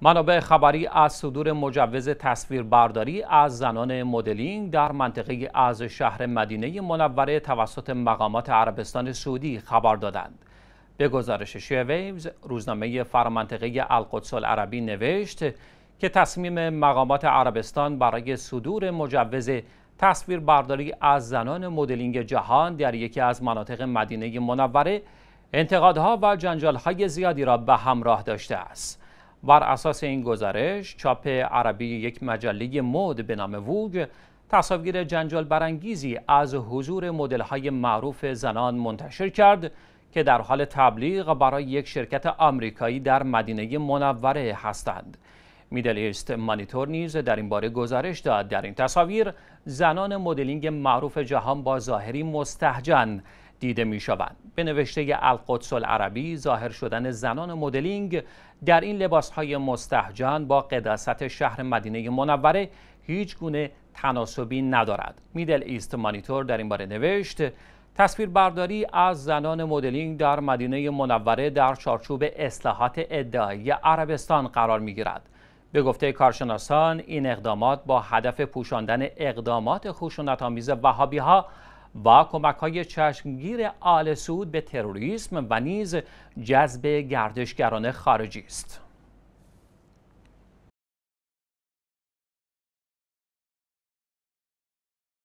منابع خبری از صدور مجوز تصویربرداری از زنان مدلینگ در منطقه از شهر مدینه منوره توسط مقامات عربستان سعودی خبر دادند. به گزارش شیویوز روزنامه فرامنطقه القدس العربی نوشت که تصمیم مقامات عربستان برای صدور مجوز تصویربرداری از زنان مدلینگ جهان در یکی از مناطق مدینه منوره انتقادها و جنجالهای زیادی را به همراه داشته است. بر اساس این گزارش چاپ عربی یک مجله مد به نام ووگ تصاویر جنجال برانگیزی از حضور های معروف زنان منتشر کرد که در حال تبلیغ برای یک شرکت آمریکایی در مدینه منوره هستند. میدل ایست مانیتور نیز در این باره گزارش داد در این تصاویر زنان مدلینگ معروف جهان با ظاهری مستحجن دیده می شود به نوشته القدس العربی ظاهر شدن زنان مدلینگ در این لباس های مستحجن با قداست شهر مدینه منوره هیچ گونه تناسبی ندارد. میدل ایست مانیتور در این باره نوشت تصویربرداری از زنان مدلینگ در مدینه منوره در چارچوب اصلاحات ادعایی عربستان قرار می گیرد. به گفته کارشناسان این اقدامات با هدف پوشاندن اقدامات خشونت آمیز وهابی ها با کمک های چشمگیر آل سعود به تروریسم و نیز جذب گردشگران خارجی است.